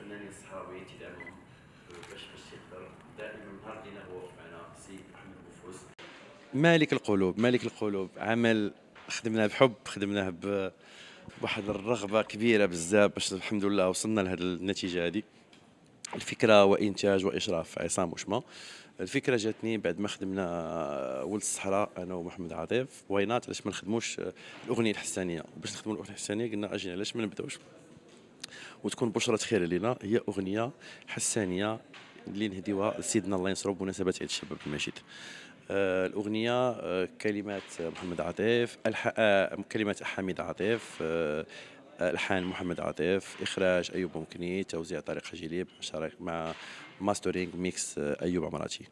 الفنانين اصحابي تدعمهم باش باش يقدر دائما نهار لينا هو معنا السيد محمد بوفوز مالك القلوب مالك القلوب عمل خدمناه بحب خدمناه بواحد الرغبه كبيره بزاف باش الحمد لله وصلنا لهذه النتيجه هذه الفكره وانتاج واشراف عصام وشما الفكره جاتني بعد ما خدمنا ولد الصحراء انا ومحمد عاطف واينات علاش ما نخدموش الاغنيه الحسانيه باش نخدموا الاغنيه الحسانيه قلنا اجينا علاش ما نبداوش وتكون بشرة خير لنا هي أغنية حسانية اللي نهديوها لسيدنا الله ينصرو بمناسبة عيد الشباب المجيد آه الأغنية آه كلمات محمد عاطف آه كلمات حميد عاطف آه، الحان محمد عاطف اخراج ايوب ممكني توزيع طارق حجيلي مع ماسترينغ ميكس آه، ايوب عمراتي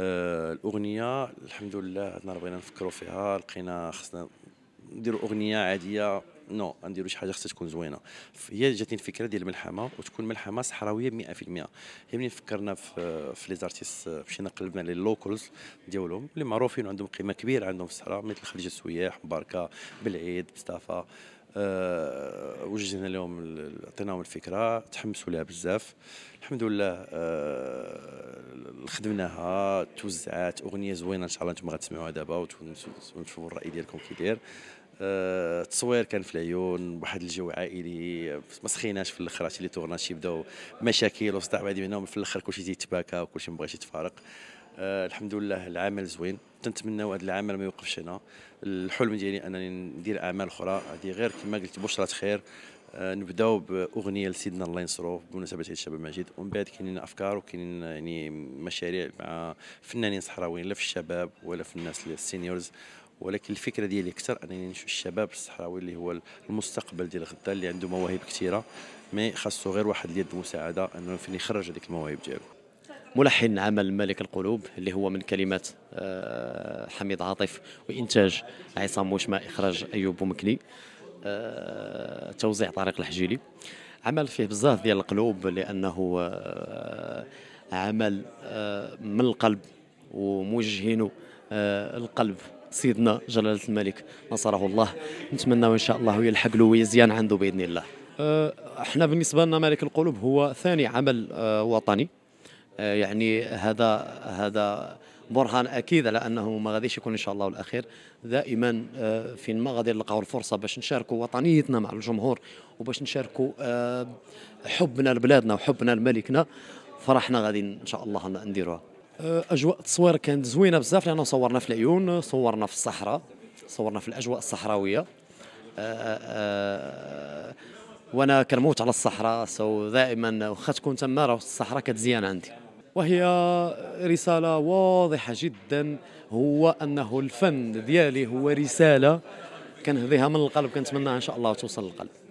آه، الاغنيه الحمد لله عندنا بغينا نفكروا فيها لقينا خصنا نديروا اغنيه عاديه نو no, غنديروا شي حاجه خصها تكون زوينه هي جاتني الفكره ديال الملحمه وتكون ملحمه صحراويه 100% هي ملي فكرنا في في لي زارتيس مشينا قلبنا لي لوكلز ديالهم اللي معروفين وعندهم قيمه كبيره عندهم في الصحراء مثل خليج السوياح مباركه بالعيد مصطفى أه وجهنا لهم عطيناهم الفكره تحمسوا لها بزاف الحمد لله أه خدمناها توزعات اغنيه زوينه ان شاء الله انتم غتسمعوها دابا ونشوفوا الراي ديالكم كي داير آه، التصوير كان في العيون واحد الجو عائلي ما سخيناش في الاخر عرفتي لي تورناج بداو مشاكل وصداع بعد منهم في الاخر كلشي تيتباكى وكلشي ما بغاش يتفارق آه الحمد لله العمل زوين تنتمناو هذا العمل ما يوقفش هنا الحلم ديالي انني ندير اعمال اخرى هذه غير كما قلت بشرة خير آه نبداو باغنيه لسيدنا الله ينصرو بمناسبه عيد الشباب المجيد ومن بعد كاينين افكار وكاينين يعني مشاريع مع فنانين صحراويين لا في الشباب ولا في الناس السينيورز ولكن الفكره ديالي اكثر انني نشوف الشباب الصحراوي اللي هو المستقبل ديال غدا اللي عنده مواهب كثيره مي خاصو غير واحد اليد المساعده انه فين يخرج هذيك المواهب ديالو ملحن عمل ملك القلوب اللي هو من كلمات آه، حميد عاطف وانتاج عصام مشمع اخراج ايوب مكني آه، توزيع طارق الحجيلي عمل فيه بزاف ديال القلوب لانه آه، عمل من القلب وموجهينه القلب سيدنا جلاله الملك نصره الله نتمنى ان شاء الله يلحق له ويزيان عنده باذن الله أه، احنا بالنسبه لنا ملك القلوب هو ثاني عمل أه، وطني أه، يعني هذا هذا برهان اكيد على انه ما غاديش يكون ان شاء الله الاخير دائما فين ما غادي نلقاو الفرصه باش نشاركوا وطنيتنا مع الجمهور وباش نشاركوا حبنا لبلادنا وحبنا لملكنا فرحنا غادي ان شاء الله نديروها آه، اجواء التصوير كانت زوينه بزاف لانه صورنا في العيون صورنا في الصحراء صورنا في الاجواء الصحراويه آه، آه، وانا كنموت على الصحراء سو دائما واخا تكون تما راه الصحراء كتزيان عندي وهي رساله واضحه جدا هو انه الفن ديالي هو رساله كنهديها من القلب كنتمنى ان شاء الله توصل للقلب